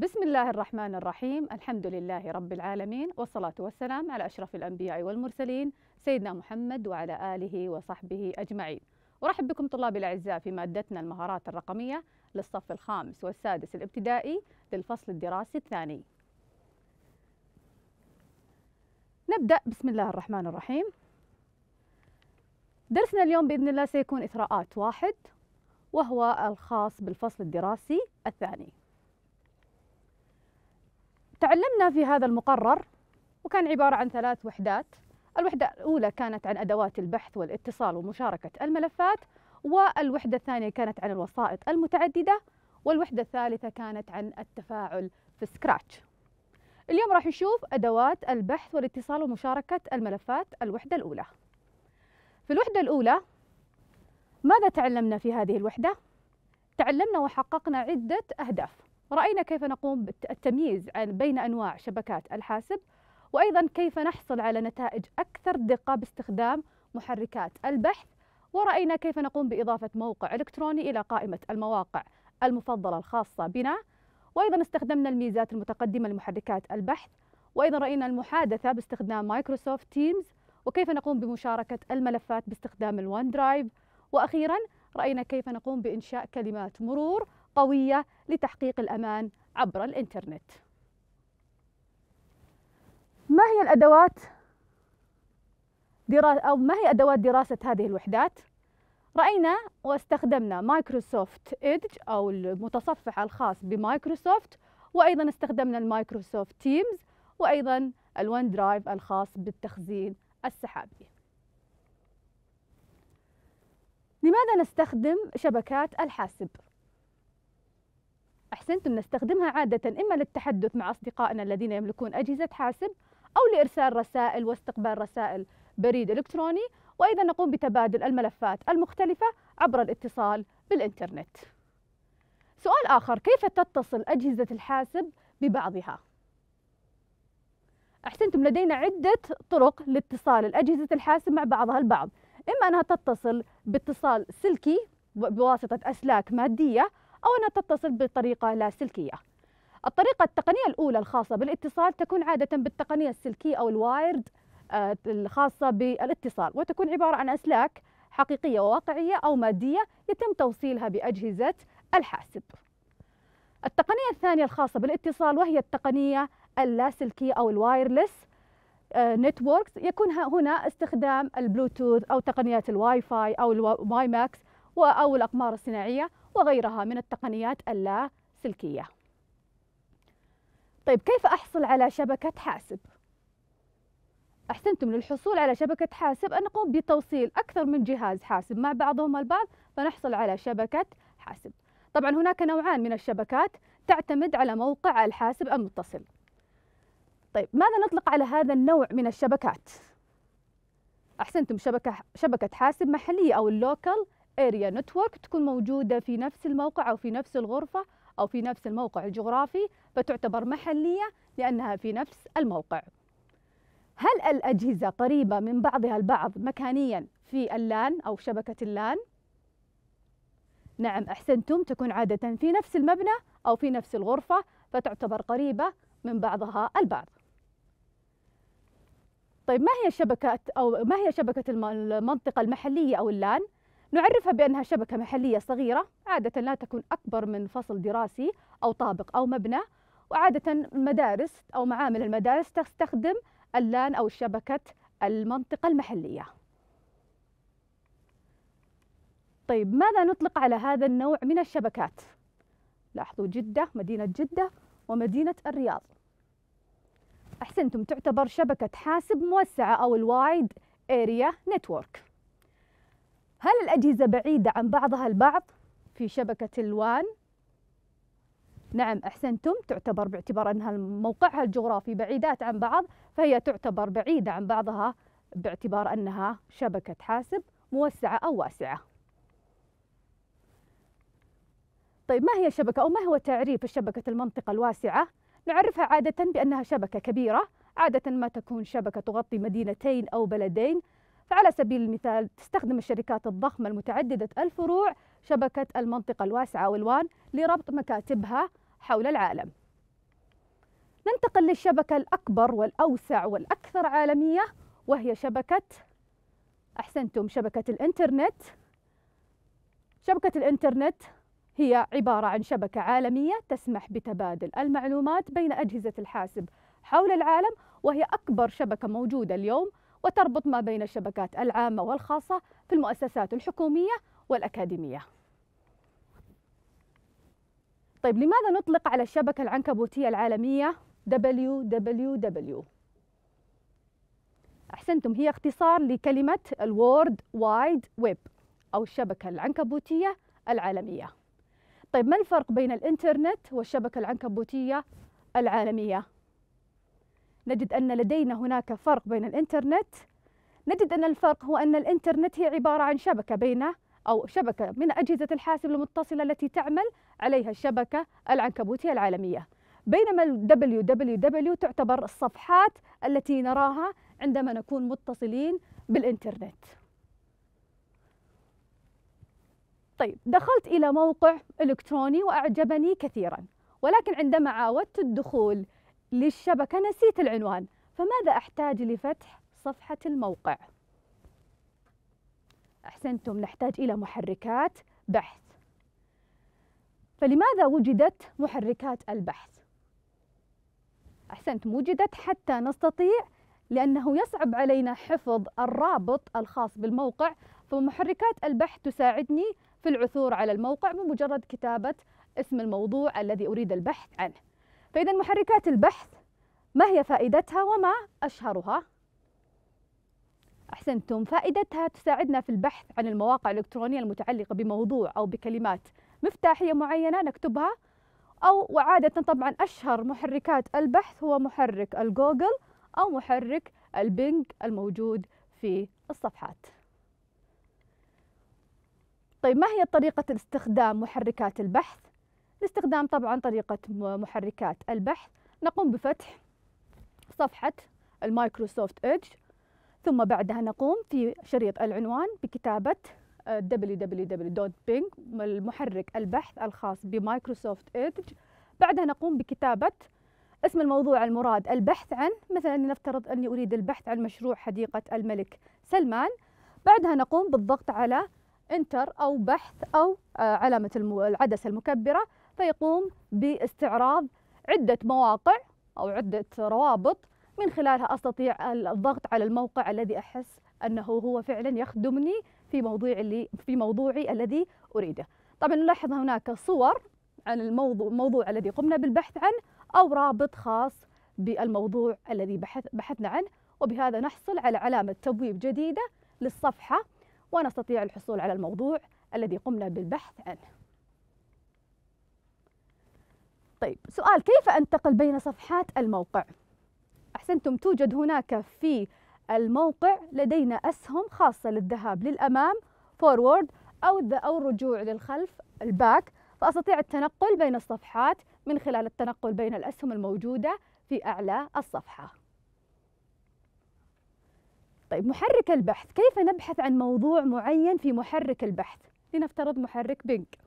بسم الله الرحمن الرحيم الحمد لله رب العالمين والصلاة والسلام على أشرف الأنبياء والمرسلين سيدنا محمد وعلى آله وصحبه أجمعين أرحب بكم طلابي الأعزاء في مادتنا المهارات الرقمية للصف الخامس والسادس الابتدائي للفصل الدراسي الثاني نبدأ بسم الله الرحمن الرحيم درسنا اليوم بإذن الله سيكون إثراءات واحد وهو الخاص بالفصل الدراسي الثاني تعلمنا في هذا المقرر وكان عبارة عن ثلاث وحدات الوحدة الأولى كانت عن أدوات البحث والاتصال ومشاركة الملفات والوحدة الثانية كانت عن الوسائط المتعددة والوحدة الثالثة كانت عن التفاعل في سكراتش اليوم راح نشوف أدوات البحث والاتصال ومشاركة الملفات الوحدة الأولى في الوحدة الأولى ماذا تعلمنا في هذه الوحدة؟ تعلمنا وحققنا عدة أهداف رأينا كيف نقوم بالتمييز بين أنواع شبكات الحاسب وأيضا كيف نحصل على نتائج أكثر دقة باستخدام محركات البحث ورأينا كيف نقوم بإضافة موقع إلكتروني إلى قائمة المواقع المفضلة الخاصة بنا وأيضا استخدمنا الميزات المتقدمة لمحركات البحث وأيضا رأينا المحادثة باستخدام مايكروسوفت تيمز وكيف نقوم بمشاركة الملفات باستخدام الون درايف وأخيرا رأينا كيف نقوم بإنشاء كلمات مرور قوية لتحقيق الأمان عبر الإنترنت ما هي الأدوات دراسة أو ما هي أدوات دراسة هذه الوحدات؟ رأينا واستخدمنا مايكروسوفت إيدج أو المتصفح الخاص بمايكروسوفت وأيضا استخدمنا المايكروسوفت تيمز وأيضا الون درايف الخاص بالتخزين السحابي لماذا نستخدم شبكات الحاسب؟ أحسنتم نستخدمها عادة إما للتحدث مع أصدقائنا الذين يملكون أجهزة حاسب أو لإرسال رسائل واستقبال رسائل بريد إلكتروني وإذا نقوم بتبادل الملفات المختلفة عبر الاتصال بالإنترنت سؤال آخر كيف تتصل أجهزة الحاسب ببعضها؟ أحسنتم لدينا عدة طرق لاتصال الأجهزة الحاسب مع بعضها البعض إما أنها تتصل باتصال سلكي بواسطة أسلاك مادية أو أن تتصل بطريقة لاسلكية الطريقة التقنية الأولى الخاصة بالاتصال تكون عادة بالتقنية السلكية أو الوايرد آه، الخاصة بالاتصال وتكون عبارة عن أسلاك حقيقية وواقعية أو مادية يتم توصيلها بأجهزة الحاسب التقنية الثانية الخاصة بالاتصال وهي التقنية اللاسلكية أو الوايرلس نتوركس آه، يكون هنا استخدام البلوتوث أو تقنيات الواي فاي أو الواي ماكس أو الأقمار الصناعية وغيرها من التقنيات اللاسلكية طيب كيف أحصل على شبكة حاسب؟ أحسنتم للحصول على شبكة حاسب أن نقوم بتوصيل أكثر من جهاز حاسب مع بعضهم البعض فنحصل على شبكة حاسب طبعا هناك نوعان من الشبكات تعتمد على موقع الحاسب المتصل طيب ماذا نطلق على هذا النوع من الشبكات؟ أحسنتم شبكة, شبكة حاسب محلية أو اللوكال اريا نتورك تكون موجوده في نفس الموقع او في نفس الغرفه او في نفس الموقع الجغرافي فتعتبر محليه لانها في نفس الموقع هل الاجهزه قريبه من بعضها البعض مكانيا في اللان او شبكه اللان نعم احسنتم تكون عاده في نفس المبنى او في نفس الغرفه فتعتبر قريبه من بعضها البعض طيب ما هي شبكة أو ما هي شبكة المنطقة المحلية أو اللان؟ نعرفها بأنها شبكة محلية صغيرة عادة لا تكون أكبر من فصل دراسي أو طابق أو مبنى وعادة المدارس أو معامل المدارس تستخدم اللان أو شبكة المنطقة المحلية طيب ماذا نطلق على هذا النوع من الشبكات؟ لاحظوا جدة مدينة جدة ومدينة الرياض أحسنتم تعتبر شبكة حاسب موسعة أو الوايد اريا نتورك هل الأجهزة بعيدة عن بعضها البعض في شبكة الوان؟ نعم أحسنتم تعتبر باعتبار أنها موقعها الجغرافي بعيدات عن بعض فهي تعتبر بعيدة عن بعضها باعتبار أنها شبكة حاسب موسعة أو واسعة طيب ما هي الشبكة أو ما هو تعريف شبكة المنطقة الواسعة؟ نعرفها عادة بأنها شبكة كبيرة عادة ما تكون شبكة تغطي مدينتين أو بلدين فعلى سبيل المثال تستخدم الشركات الضخمة المتعددة الفروع شبكة المنطقة الواسعة والوان لربط مكاتبها حول العالم ننتقل للشبكة الأكبر والأوسع والأكثر عالمية وهي شبكة أحسنتم شبكة الإنترنت شبكة الإنترنت هي عبارة عن شبكة عالمية تسمح بتبادل المعلومات بين أجهزة الحاسب حول العالم وهي أكبر شبكة موجودة اليوم وتربط ما بين الشبكات العامة والخاصة في المؤسسات الحكومية والأكاديمية طيب لماذا نطلق على الشبكة العنكبوتية العالمية WWW؟ أحسنتم هي اختصار لكلمة الورد وايد ويب أو الشبكة العنكبوتية العالمية طيب ما الفرق بين الإنترنت والشبكة العنكبوتية العالمية؟ نجد أن لدينا هناك فرق بين الإنترنت نجد أن الفرق هو أن الإنترنت هي عبارة عن شبكة بين أو شبكة من أجهزة الحاسب المتصلة التي تعمل عليها الشبكة العنكبوتية العالمية بينما الـ www تعتبر الصفحات التي نراها عندما نكون متصلين بالإنترنت طيب دخلت إلى موقع إلكتروني وأعجبني كثيرا ولكن عندما عاودت الدخول للشبكة نسيت العنوان فماذا أحتاج لفتح صفحة الموقع؟ أحسنتم نحتاج إلى محركات بحث فلماذا وجدت محركات البحث؟ أحسنتم وجدت حتى نستطيع لأنه يصعب علينا حفظ الرابط الخاص بالموقع فمحركات البحث تساعدني في العثور على الموقع بمجرد كتابة اسم الموضوع الذي أريد البحث عنه فإذا محركات البحث ما هي فائدتها وما أشهرها؟ أحسنتم فائدتها تساعدنا في البحث عن المواقع الإلكترونية المتعلقة بموضوع أو بكلمات مفتاحية معينة نكتبها أو وعادة طبعا أشهر محركات البحث هو محرك الجوجل أو محرك البنج الموجود في الصفحات طيب ما هي طريقة استخدام محركات البحث؟ لاستخدام طبعا طريقة محركات البحث نقوم بفتح صفحة المايكروسوفت ايدج ثم بعدها نقوم في شريط العنوان بكتابة www.bing آه، المحرك البحث الخاص بمايكروسوفت ايدج بعدها نقوم بكتابة اسم الموضوع المراد البحث عن مثلا نفترض أني أريد البحث عن مشروع حديقة الملك سلمان بعدها نقوم بالضغط على انتر أو بحث أو آه، علامة العدسة المكبرة فيقوم باستعراض عدة مواقع أو عدة روابط من خلالها أستطيع الضغط على الموقع الذي أحس أنه هو فعلا يخدمني في موضوعي اللي في موضوعي الذي أريده طبعا نلاحظ هناك صور عن الموضوع, الموضوع الذي قمنا بالبحث عنه أو رابط خاص بالموضوع الذي بحث بحثنا عنه وبهذا نحصل على علامة تبويب جديدة للصفحة ونستطيع الحصول على الموضوع الذي قمنا بالبحث عنه طيب سؤال كيف أنتقل بين صفحات الموقع؟ أحسنتم توجد هناك في الموقع لدينا أسهم خاصة للذهاب للأمام فورورد أو أو الرجوع للخلف الباك فأستطيع التنقل بين الصفحات من خلال التنقل بين الأسهم الموجودة في أعلى الصفحة طيب محرك البحث كيف نبحث عن موضوع معين في محرك البحث لنفترض محرك بينك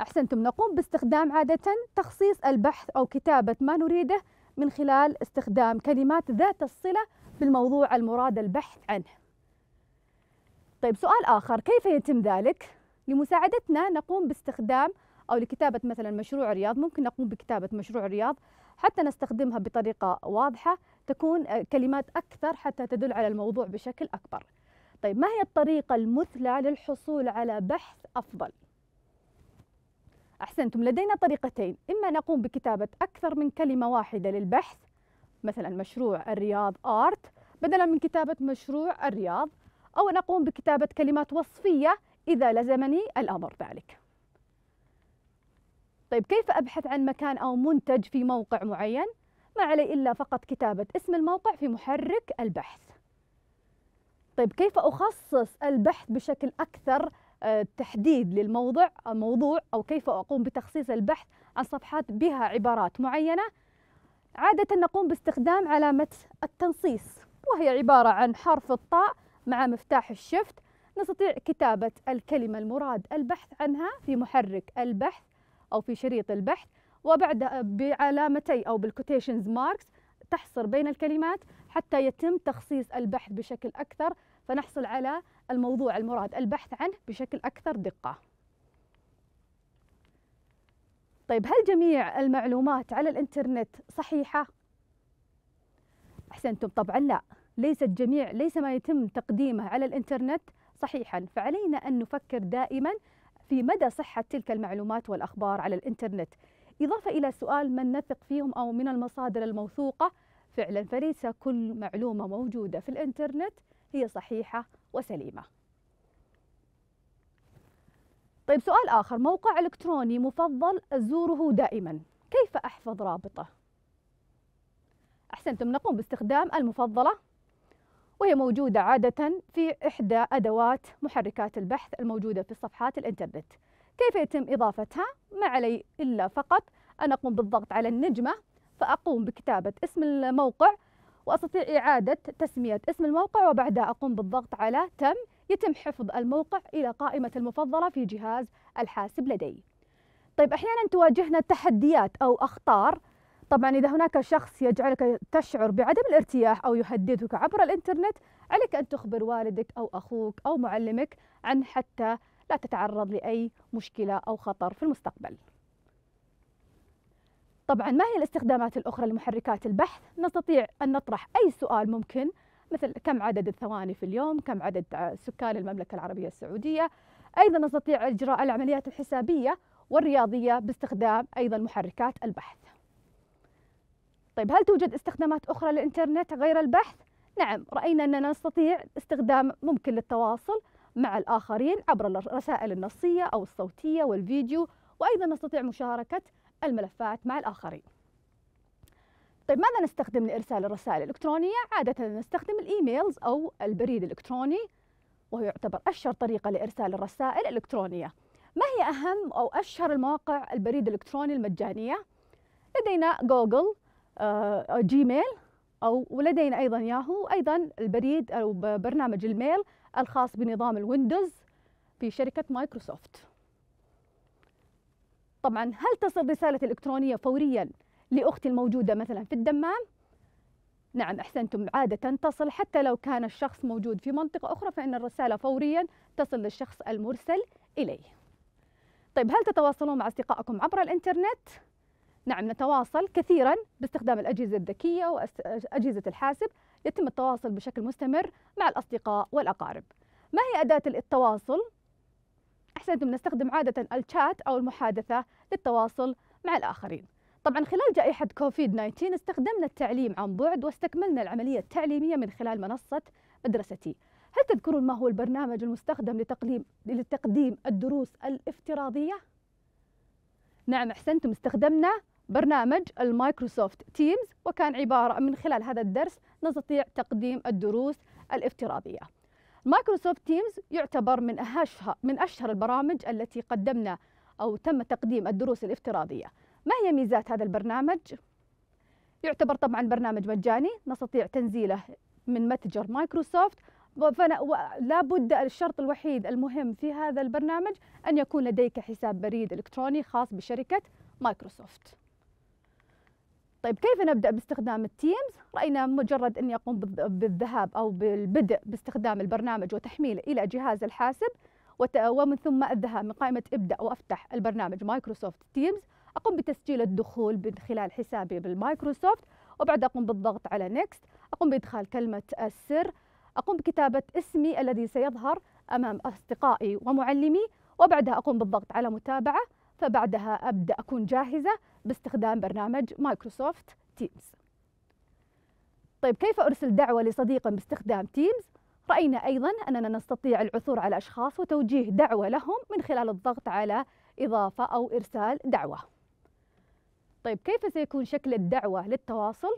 أحسنتم نقوم باستخدام عادة تخصيص البحث أو كتابة ما نريده من خلال استخدام كلمات ذات الصلة بالموضوع المراد البحث عنه. طيب سؤال آخر كيف يتم ذلك؟ لمساعدتنا نقوم باستخدام أو لكتابة مثلا مشروع رياض ممكن نقوم بكتابة مشروع رياض حتى نستخدمها بطريقة واضحة تكون كلمات أكثر حتى تدل على الموضوع بشكل أكبر. طيب ما هي الطريقة المثلى للحصول على بحث أفضل؟ أحسنتم لدينا طريقتين إما نقوم بكتابة أكثر من كلمة واحدة للبحث مثلا مشروع الرياض آرت بدلا من كتابة مشروع الرياض أو نقوم بكتابة كلمات وصفية إذا لزمني الأمر ذلك طيب كيف أبحث عن مكان أو منتج في موقع معين؟ ما علي إلا فقط كتابة اسم الموقع في محرك البحث طيب كيف أخصص البحث بشكل أكثر آه، تحديد للموضوع موضوع أو كيف أقوم بتخصيص البحث عن صفحات بها عبارات معينة عادة نقوم باستخدام علامة التنصيص وهي عبارة عن حرف الطاء مع مفتاح الشفت نستطيع كتابة الكلمة المراد البحث عنها في محرك البحث أو في شريط البحث وبعد بعلامتي أو بالكوتيشنز ماركس تحصر بين الكلمات حتى يتم تخصيص البحث بشكل أكثر فنحصل على الموضوع المراد البحث عنه بشكل أكثر دقة طيب هل جميع المعلومات على الإنترنت صحيحة؟ أحسنتم طبعا لا ليست جميع ليس ما يتم تقديمه على الإنترنت صحيحا فعلينا أن نفكر دائما في مدى صحة تلك المعلومات والأخبار على الإنترنت إضافة إلى سؤال من نثق فيهم أو من المصادر الموثوقة فعلا فليس كل معلومة موجودة في الإنترنت هي صحيحة وسليمة طيب سؤال آخر موقع إلكتروني مفضل أزوره دائما كيف أحفظ رابطه؟ أحسنتم نقوم باستخدام المفضلة وهي موجودة عادة في إحدى أدوات محركات البحث الموجودة في صفحات الإنترنت كيف يتم إضافتها؟ ما علي إلا فقط أن أقوم بالضغط على النجمة فأقوم بكتابة اسم الموقع وأستطيع إعادة تسمية اسم الموقع وبعدها أقوم بالضغط على تم يتم حفظ الموقع إلى قائمة المفضلة في جهاز الحاسب لدي طيب أحيانا تواجهنا تحديات أو أخطار طبعا إذا هناك شخص يجعلك تشعر بعدم الارتياح أو يهددك عبر الإنترنت عليك أن تخبر والدك أو أخوك أو معلمك عن حتى لا تتعرض لأي مشكلة أو خطر في المستقبل طبعا ما هي الاستخدامات الأخرى لمحركات البحث؟ نستطيع أن نطرح أي سؤال ممكن مثل كم عدد الثواني في اليوم كم عدد آه، سكان المملكة العربية السعودية أيضا نستطيع إجراء العمليات الحسابية والرياضية باستخدام أيضا محركات البحث طيب هل توجد استخدامات أخرى للإنترنت غير البحث؟ نعم رأينا أننا نستطيع استخدام ممكن للتواصل مع الآخرين عبر الرسائل النصية أو الصوتية والفيديو وأيضا نستطيع مشاركة الملفات مع الآخرين طيب ماذا نستخدم لإرسال الرسائل الإلكترونية؟ عادة نستخدم الإيميلز أو البريد الإلكتروني وهو يعتبر أشهر طريقة لإرسال الرسائل الإلكترونية ما هي أهم أو أشهر المواقع البريد الإلكتروني المجانية؟ لدينا جوجل آه، أو جيميل أو ولدينا أيضا ياهو أيضا البريد أو برنامج الميل الخاص بنظام الويندوز في شركة مايكروسوفت طبعا هل تصل رسالة إلكترونية فوريا لأختي الموجودة مثلا في الدمام؟ نعم أحسنتم عادة تصل حتى لو كان الشخص موجود في منطقة أخرى فإن الرسالة فوريا تصل للشخص المرسل إليه طيب هل تتواصلون مع أصدقائكم عبر الإنترنت؟ نعم نتواصل كثيرا باستخدام الأجهزة الذكية وأجهزة الحاسب يتم التواصل بشكل مستمر مع الأصدقاء والأقارب ما هي أداة التواصل احنا بنستخدم عادة الشات أو المحادثة للتواصل مع الآخرين طبعا خلال جائحة كوفيد 19 استخدمنا التعليم عن بعد واستكملنا العملية التعليمية من خلال منصة مدرستي هل تذكرون ما هو البرنامج المستخدم لتقديم لتقديم الدروس الافتراضية؟ نعم أحسنتم استخدمنا برنامج المايكروسوفت تيمز وكان عبارة من خلال هذا الدرس نستطيع تقديم الدروس الافتراضية مايكروسوفت تيمز يعتبر من أشهر من أشهر البرامج التي قدمنا أو تم تقديم الدروس الافتراضية ما هي ميزات هذا البرنامج؟ يعتبر طبعا برنامج مجاني نستطيع تنزيله من متجر مايكروسوفت ولا لا بد الشرط الوحيد المهم في هذا البرنامج أن يكون لديك حساب بريد إلكتروني خاص بشركة مايكروسوفت طيب كيف نبدأ باستخدام التيمز؟ رأينا مجرد أني أقوم بالذهاب أو بالبدء باستخدام البرنامج وتحميله إلى جهاز الحاسب ومن ثم الذهاب من قائمة ابدأ وأفتح البرنامج مايكروسوفت تيمز أقوم بتسجيل الدخول من خلال حسابي بالمايكروسوفت وبعد أقوم بالضغط على نيكست أقوم بإدخال كلمة السر أقوم بكتابة اسمي الذي سيظهر أمام أصدقائي ومعلمي وبعدها أقوم بالضغط على متابعة فبعدها أبدأ أكون جاهزة باستخدام برنامج مايكروسوفت تيمز طيب كيف أرسل دعوة لصديق باستخدام تيمز؟ رأينا أيضا أننا نستطيع العثور على أشخاص وتوجيه دعوة لهم من خلال الضغط على إضافة أو إرسال دعوة طيب كيف سيكون شكل الدعوة للتواصل؟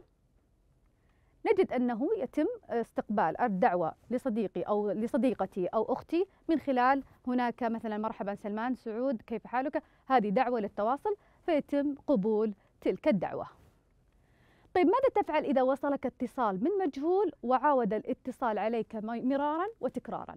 نجد أنه يتم استقبال الدعوة لصديقي أو لصديقتي أو أختي من خلال هناك مثلا مرحبا سلمان سعود كيف حالك؟ هذه دعوة للتواصل فيتم قبول تلك الدعوة طيب ماذا تفعل إذا وصلك اتصال من مجهول وعاود الاتصال عليك مرارا وتكرارا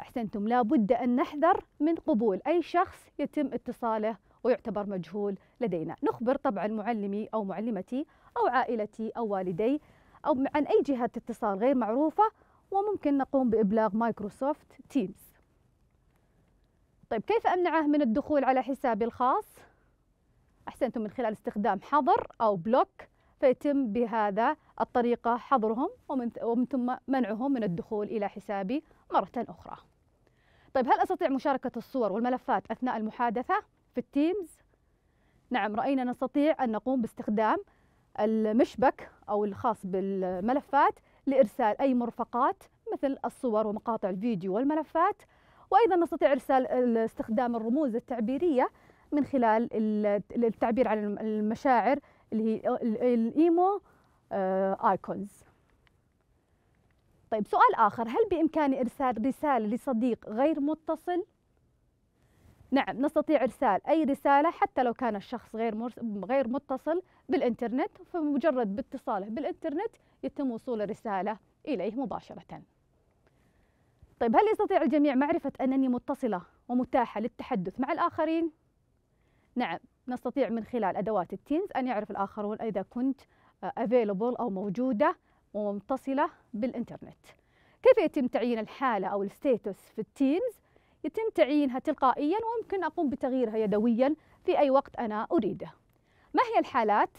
أحسنتم لابد أن نحذر من قبول أي شخص يتم اتصاله ويعتبر مجهول لدينا نخبر طبعا معلمي أو معلمتي أو عائلتي أو والدي أو عن أي جهة اتصال غير معروفة وممكن نقوم بإبلاغ مايكروسوفت تيمز طيب كيف أمنعه من الدخول على حسابي الخاص؟ أحسنتم من خلال استخدام حظر أو بلوك فيتم بهذا الطريقة حظرهم ومن ثم منعهم من الدخول إلى حسابي مرة أخرى طيب هل أستطيع مشاركة الصور والملفات أثناء المحادثة في التيمز؟ نعم رأينا نستطيع أن نقوم باستخدام المشبك أو الخاص بالملفات لإرسال أي مرفقات مثل الصور ومقاطع الفيديو والملفات وايضا نستطيع ارسال استخدام الرموز التعبيريه من خلال التعبير عن المشاعر اللي هي الايمو آه، ايكونز طيب سؤال آخر هل بإمكاني إرسال رسالة لصديق غير متصل؟ نعم نستطيع إرسال أي رسالة حتى لو كان الشخص غير غير متصل بالإنترنت فمجرد باتصاله بالإنترنت يتم وصول الرسالة إليه مباشرةً طيب هل يستطيع الجميع معرفة أنني متصلة ومتاحة للتحدث مع الآخرين؟ نعم نستطيع من خلال أدوات التينز أن يعرف الآخرون إذا كنت أفيلبل أو موجودة ومتصلة بالإنترنت كيف يتم تعيين الحالة أو الستيتوس في التينز؟ يتم تعيينها تلقائيا ويمكن أقوم بتغييرها يدويا في أي وقت أنا أريده ما هي الحالات؟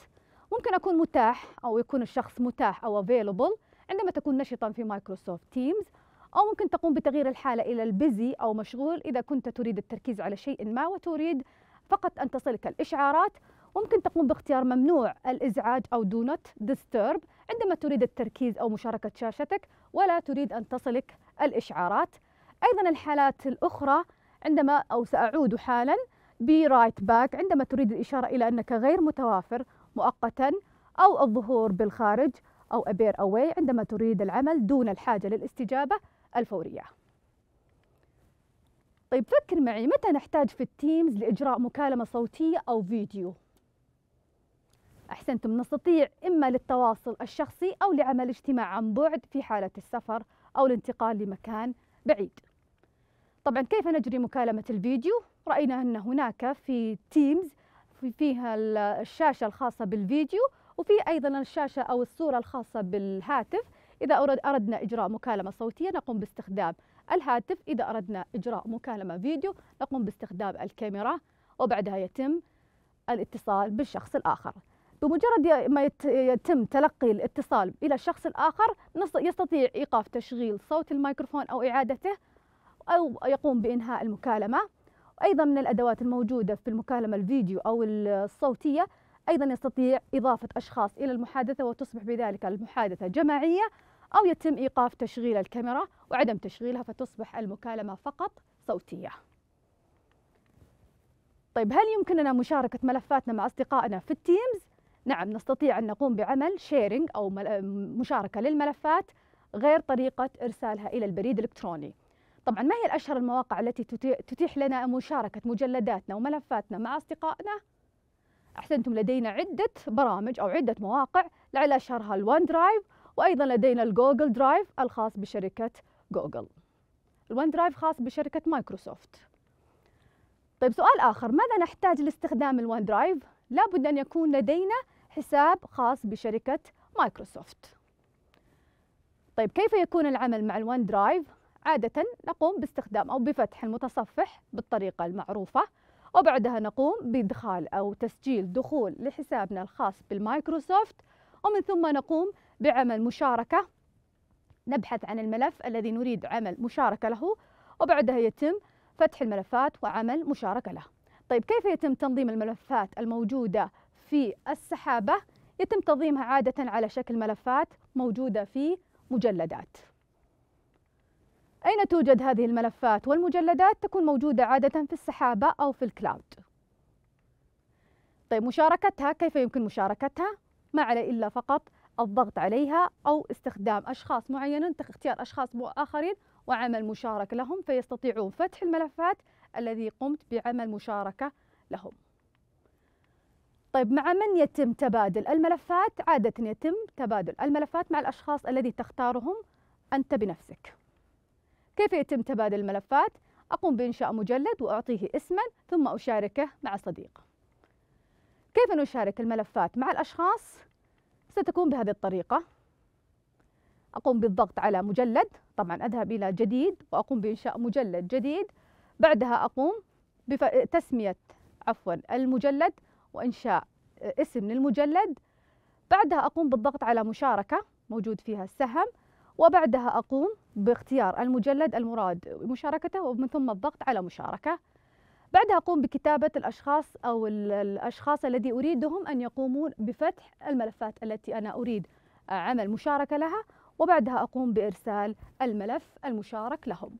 ممكن أكون متاح أو يكون الشخص متاح أو available عندما تكون نشطا في مايكروسوفت تيمز أو ممكن تقوم بتغيير الحالة إلى البزي أو مشغول إذا كنت تريد التركيز على شيء ما وتريد فقط أن تصلك الإشعارات ممكن تقوم باختيار ممنوع الإزعاج أو do not disturb عندما تريد التركيز أو مشاركة شاشتك ولا تريد أن تصلك الإشعارات أيضا الحالات الأخرى عندما أو سأعود حالا بي رايت باك عندما تريد الإشارة إلى أنك غير متوافر مؤقتا أو الظهور بالخارج أو أبير أواي عندما تريد العمل دون الحاجة للاستجابة الفورية طيب فكر معي متى نحتاج في التيمز لإجراء مكالمة صوتية أو فيديو أحسنتم نستطيع إما للتواصل الشخصي أو لعمل اجتماع عن بعد في حالة السفر أو الانتقال لمكان بعيد طبعا كيف نجري مكالمة الفيديو رأينا أن هناك في تيمز فيها الشاشة الخاصة بالفيديو وفي أيضا الشاشة أو الصورة الخاصة بالهاتف إذا أردنا إجراء مكالمة صوتية نقوم باستخدام الهاتف إذا أردنا إجراء مكالمة فيديو نقوم باستخدام الكاميرا وبعدها يتم الاتصال بالشخص الآخر بمجرد ما يتم تلقي الاتصال إلى الشخص الآخر يستطيع إيقاف تشغيل صوت الميكروفون أو إعادته أو يقوم بإنهاء المكالمة أيضا من الأدوات الموجودة في المكالمة الفيديو أو الصوتية أيضا يستطيع إضافة أشخاص إلى المحادثة وتصبح بذلك المحادثة جماعية أو يتم إيقاف تشغيل الكاميرا وعدم تشغيلها فتصبح المكالمة فقط صوتية طيب هل يمكننا مشاركة ملفاتنا مع أصدقائنا في التيمز؟ نعم نستطيع أن نقوم بعمل شيرنج أو مشاركة للملفات غير طريقة إرسالها إلى البريد الإلكتروني طبعا ما هي الأشهر المواقع التي تتيح لنا مشاركة مجلداتنا وملفاتنا مع أصدقائنا؟ أحسنتم لدينا عدة برامج أو عدة مواقع لعل أشهرها الون درايف وأيضا لدينا الجوجل درايف الخاص بشركة جوجل الون درايف خاص بشركة مايكروسوفت طيب سؤال آخر ماذا نحتاج لاستخدام الون درايف؟ لابد أن يكون لدينا حساب خاص بشركة مايكروسوفت طيب كيف يكون العمل مع الون درايف؟ عادة نقوم باستخدام أو بفتح المتصفح بالطريقة المعروفة وبعدها نقوم بإدخال أو تسجيل دخول لحسابنا الخاص بالمايكروسوفت ومن ثم نقوم بعمل مشاركة نبحث عن الملف الذي نريد عمل مشاركة له وبعدها يتم فتح الملفات وعمل مشاركة له طيب كيف يتم تنظيم الملفات الموجودة في السحابة؟ يتم تنظيمها عادة على شكل ملفات موجودة في مجلدات أين توجد هذه الملفات والمجلدات؟ تكون موجودة عادة في السحابة أو في الكلاود طيب مشاركتها كيف يمكن مشاركتها؟ ما عليه إلا فقط الضغط عليها أو استخدام أشخاص معينين اختيار أشخاص آخرين وعمل مشاركة لهم فيستطيعون فتح الملفات الذي قمت بعمل مشاركة لهم طيب مع من يتم تبادل الملفات عادة يتم تبادل الملفات مع الأشخاص الذي تختارهم أنت بنفسك كيف يتم تبادل الملفات؟ أقوم بإنشاء مجلد وأعطيه اسما ثم أشاركه مع صديق كيف نشارك الملفات مع الأشخاص؟ ستكون بهذه الطريقة أقوم بالضغط على مجلد طبعا أذهب إلى جديد وأقوم بإنشاء مجلد جديد بعدها أقوم بتسمية عفوا المجلد وإنشاء آه، اسم للمجلد بعدها أقوم بالضغط على مشاركة موجود فيها السهم وبعدها أقوم باختيار المجلد المراد مشاركته ومن ثم الضغط على مشاركة بعدها أقوم بكتابة الأشخاص أو الأشخاص الذي أريدهم أن يقومون بفتح الملفات التي أنا أريد آه، عمل مشاركة لها وبعدها أقوم بإرسال الملف المشارك لهم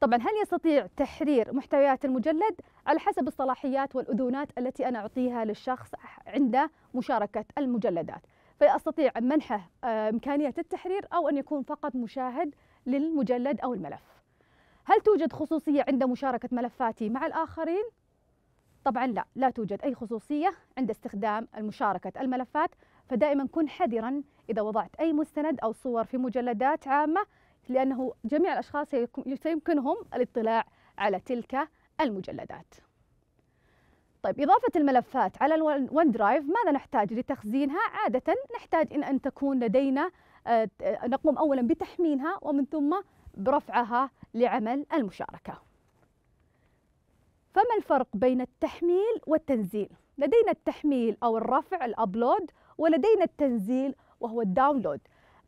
طبعا هل يستطيع تحرير محتويات المجلد على حسب الصلاحيات والأذونات التي أنا أعطيها للشخص عند مشاركة المجلدات فيستطيع منحه آه، إمكانية التحرير أو أن يكون فقط مشاهد للمجلد أو الملف هل توجد خصوصية عند مشاركة ملفاتي مع الآخرين؟ طبعا لا لا توجد أي خصوصية عند استخدام مشاركة الملفات فدائما كن حذرا إذا وضعت أي مستند أو صور في مجلدات عامة لأنه جميع الأشخاص سيمكنهم الاطلاع على تلك المجلدات طيب إضافة الملفات على الون درايف ماذا نحتاج لتخزينها؟ عادة نحتاج إن أن تكون لدينا آه، نقوم أولا بتحميلها ومن ثم برفعها لعمل المشاركة فما الفرق بين التحميل والتنزيل؟ لدينا التحميل أو الرفع الأبلود ولدينا التنزيل وهو الداونلود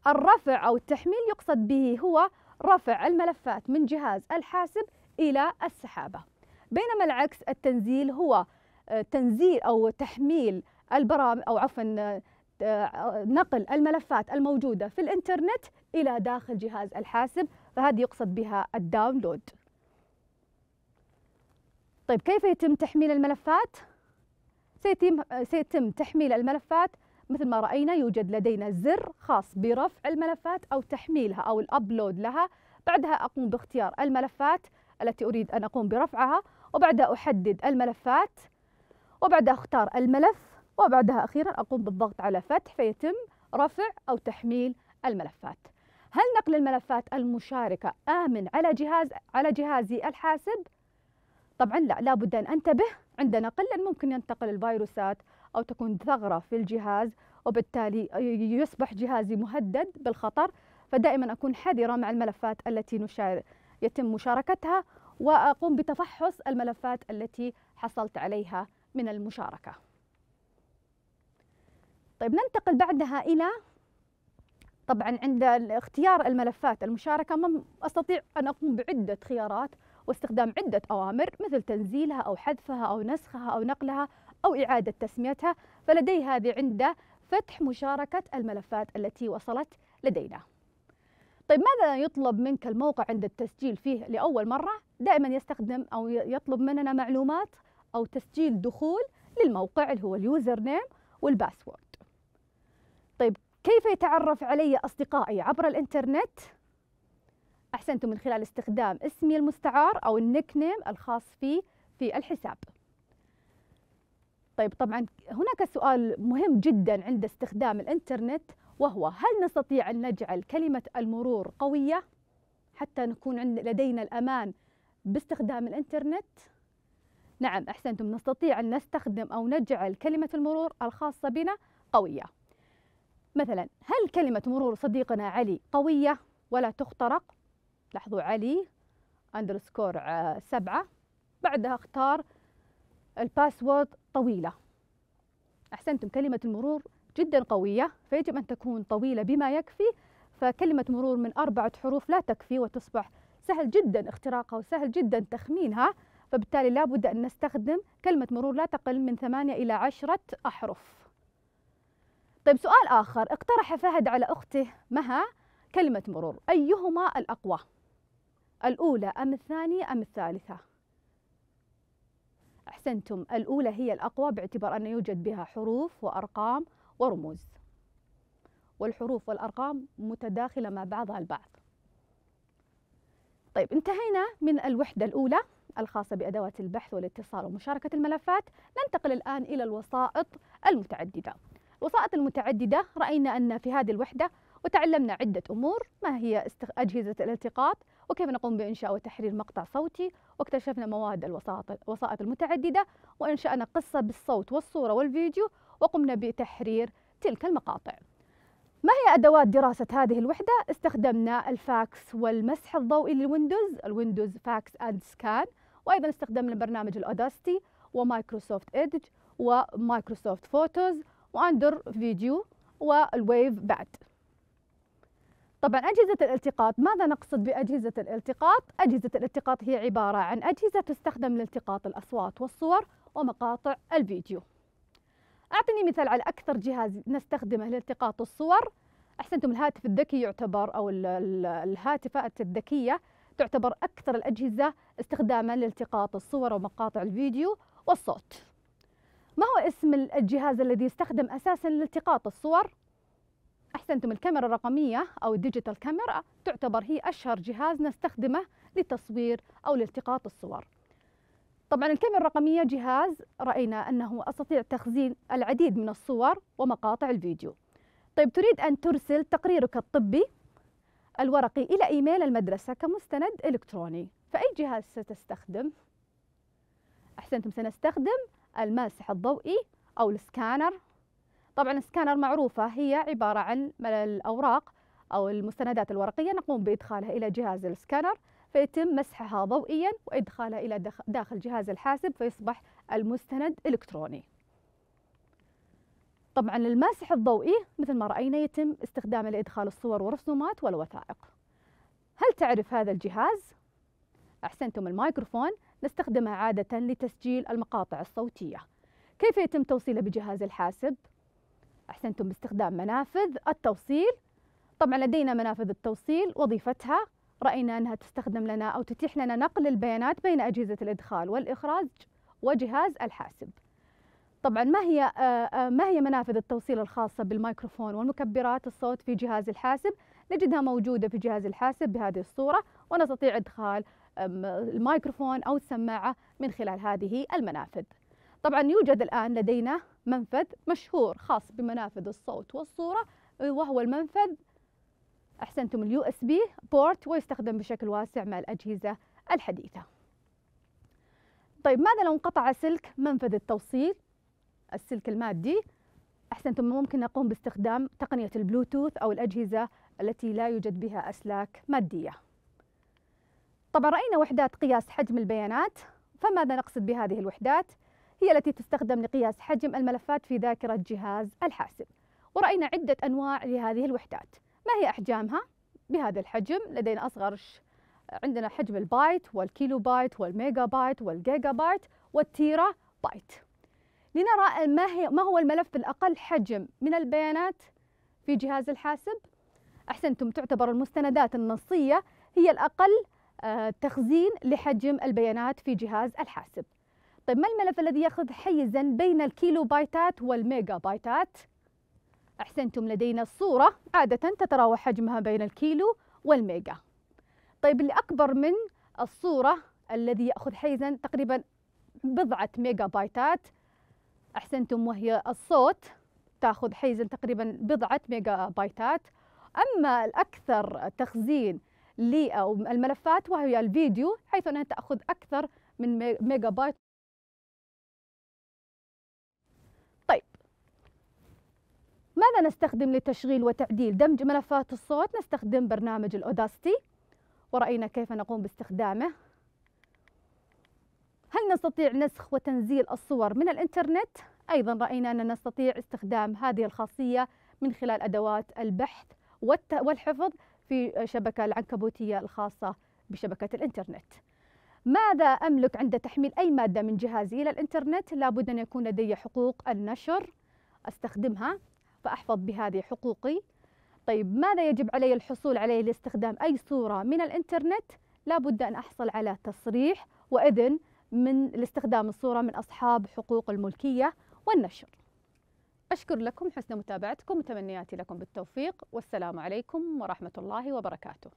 الرفع أو التحميل يقصد به هو رفع الملفات من جهاز الحاسب إلى السحابة بينما العكس التنزيل هو آه، تنزيل أو تحميل البرامج أو عفوا آه، آه، نقل الملفات الموجودة في الإنترنت إلى داخل جهاز الحاسب فهذه يقصد بها الداونلود طيب كيف يتم تحميل الملفات؟ سيتم, سيتم تحميل الملفات مثل ما رأينا يوجد لدينا زر خاص برفع الملفات أو تحميلها أو الأبلود لها بعدها أقوم باختيار الملفات التي أريد أن أقوم برفعها وبعدها أحدد الملفات وبعدها أختار الملف وبعدها أخيرا أقوم بالضغط على فتح فيتم رفع أو تحميل الملفات هل نقل الملفات المشاركة آمن على جهاز على جهازي الحاسب؟ طبعا لا لابد أن أنتبه عند نقل ممكن ينتقل الفيروسات أو تكون ثغرة في الجهاز وبالتالي يصبح جهازي مهدد بالخطر فدائما أكون حذرة مع الملفات التي نشار يتم مشاركتها وأقوم بتفحص الملفات التي حصلت عليها من المشاركة طيب ننتقل بعدها إلى طبعا عند اختيار الملفات المشاركة أستطيع أن أقوم بعدة خيارات واستخدام عدة أوامر مثل تنزيلها أو حذفها أو نسخها أو نقلها أو إعادة تسميتها فلدي هذه عند فتح مشاركة الملفات التي وصلت لدينا طيب ماذا يطلب منك الموقع عند التسجيل فيه لأول مرة؟ دائما يستخدم أو يطلب مننا معلومات أو تسجيل دخول للموقع اللي هو اليوزر نيم والباسورد طيب كيف يتعرف علي أصدقائي عبر الإنترنت؟ أحسنتم من خلال استخدام اسمي المستعار أو النيك نيم الخاص فيه في الحساب طيب طبعا هناك سؤال مهم جدا عند استخدام الإنترنت وهو هل نستطيع أن نجعل كلمة المرور قوية حتى نكون لدينا الأمان باستخدام الإنترنت؟ نعم أحسنتم نستطيع أن نستخدم أو نجعل كلمة المرور الخاصة بنا قوية مثلا هل كلمة مرور صديقنا علي قوية ولا تخترق لاحظوا علي اندرسكور آه، سبعة بعدها اختار الباسورد طويلة أحسنتم كلمة المرور جدا قوية فيجب أن تكون طويلة بما يكفي فكلمة مرور من أربعة حروف لا تكفي وتصبح سهل جدا اختراقها وسهل جدا تخمينها فبالتالي لا بد أن نستخدم كلمة مرور لا تقل من ثمانية إلى عشرة أحرف طيب سؤال آخر اقترح فهد على أخته مها كلمة مرور أيهما الأقوى الأولى أم الثانية أم الثالثة أحسنتم الأولى هي الأقوى باعتبار أن يوجد بها حروف وأرقام ورموز والحروف والأرقام متداخلة مع بعضها البعض طيب انتهينا من الوحدة الأولى الخاصة بأدوات البحث والاتصال ومشاركة الملفات ننتقل الآن إلى الوسائط المتعددة الوسائط المتعددة رأينا أن في هذه الوحدة وتعلمنا عدة أمور ما هي أجهزة الالتقاط وكيف نقوم بإنشاء وتحرير مقطع صوتي واكتشفنا مواد الوسائط المتعددة وإنشأنا قصة بالصوت والصورة والفيديو وقمنا بتحرير تلك المقاطع ما هي أدوات دراسة هذه الوحدة؟ استخدمنا الفاكس والمسح الضوئي للويندوز الويندوز فاكس أند سكان وأيضا استخدمنا برنامج الأوداستي ومايكروسوفت إيدج ومايكروسوفت فوتوز وأندر فيديو والويف بعد طبعا أجهزة الالتقاط ماذا نقصد بأجهزة الالتقاط؟ أجهزة الالتقاط هي عبارة عن أجهزة تستخدم لالتقاط الأصوات والصور ومقاطع الفيديو أعطني مثال على أكثر جهاز نستخدمه لالتقاط الصور أحسنتم الهاتف الذكي يعتبر أو الهاتفات الذكية تعتبر أكثر الأجهزة استخداما لالتقاط الصور ومقاطع الفيديو والصوت ما هو اسم الجهاز الذي يستخدم أساسا لالتقاط الصور؟ أحسنتم الكاميرا الرقمية أو الديجيتال كاميرا تعتبر هي أشهر جهاز نستخدمه للتصوير أو لالتقاط الصور طبعا الكاميرا الرقمية جهاز رأينا أنه أستطيع تخزين العديد من الصور ومقاطع الفيديو طيب تريد أن ترسل تقريرك الطبي الورقي إلى إيميل المدرسة كمستند إلكتروني فأي جهاز ستستخدم؟ أحسنتم سنستخدم الماسح الضوئي أو السكانر طبعا السكانر معروفة هي عبارة عن الأوراق أو المستندات الورقية نقوم بإدخالها إلى جهاز السكانر فيتم مسحها ضوئيا وإدخالها إلى داخل جهاز الحاسب فيصبح المستند إلكتروني طبعا الماسح الضوئي مثل ما رأينا يتم استخدامه لإدخال الصور والرسومات والوثائق هل تعرف هذا الجهاز؟ أحسنتم الميكروفون نستخدمها عادة لتسجيل المقاطع الصوتية كيف يتم توصيلها بجهاز الحاسب؟ أحسنتم باستخدام منافذ التوصيل طبعا لدينا منافذ التوصيل وظيفتها رأينا أنها تستخدم لنا أو تتيح لنا نقل البيانات بين أجهزة الإدخال والإخراج وجهاز الحاسب طبعا ما هي آه، آه، ما هي منافذ التوصيل الخاصة بالميكروفون والمكبرات الصوت في جهاز الحاسب؟ نجدها موجودة في جهاز الحاسب بهذه الصورة ونستطيع إدخال الميكروفون أو السماعة من خلال هذه المنافذ طبعا يوجد الآن لدينا منفذ مشهور خاص بمنافذ الصوت والصورة وهو المنفذ أحسنتم اليو اس بي بورت ويستخدم بشكل واسع مع الأجهزة الحديثة طيب ماذا لو انقطع سلك منفذ التوصيل السلك المادي أحسنتم ممكن نقوم باستخدام تقنية البلوتوث أو الأجهزة التي لا يوجد بها أسلاك مادية طبعا رأينا وحدات قياس حجم البيانات فماذا نقصد بهذه الوحدات؟ هي التي تستخدم لقياس حجم الملفات في ذاكرة جهاز الحاسب ورأينا عدة أنواع لهذه الوحدات ما هي أحجامها؟ بهذا الحجم لدينا أصغر عندنا حجم البايت والكيلو بايت والميجا بايت والجيجا بايت والتيرا بايت لنرى ما, هي ما هو الملف الأقل حجم من البيانات في جهاز الحاسب أحسنتم تعتبر المستندات النصية هي الأقل آه، تخزين لحجم البيانات في جهاز الحاسب طيب ما الملف الذي يأخذ حيزا بين الكيلو بايتات والميجا بايتات أحسنتم لدينا الصورة عادة تتراوح حجمها بين الكيلو والميجا طيب اللي أكبر من الصورة الذي يأخذ حيزا تقريبا بضعة ميجا بايتات أحسنتم وهي الصوت تأخذ حيزا تقريبا بضعة ميجا بايتات أما الأكثر تخزين للملفات وهي الفيديو حيث أنها تأخذ أكثر من ميجا بايت طيب ماذا نستخدم لتشغيل وتعديل دمج ملفات الصوت نستخدم برنامج الأوداستي ورأينا كيف نقوم باستخدامه هل نستطيع نسخ وتنزيل الصور من الإنترنت؟ أيضا رأينا أننا نستطيع استخدام هذه الخاصية من خلال أدوات البحث والحفظ في شبكة العنكبوتية الخاصة بشبكة الإنترنت ماذا أملك عند تحميل أي مادة من جهازي إلى الإنترنت؟ لابد أن يكون لدي حقوق النشر أستخدمها فأحفظ بهذه حقوقي طيب ماذا يجب علي الحصول عليه لاستخدام أي صورة من الإنترنت؟ لابد أن أحصل على تصريح وإذن من لاستخدام الصورة من أصحاب حقوق الملكية والنشر أشكر لكم حسن متابعتكم وتمنياتي لكم بالتوفيق والسلام عليكم ورحمة الله وبركاته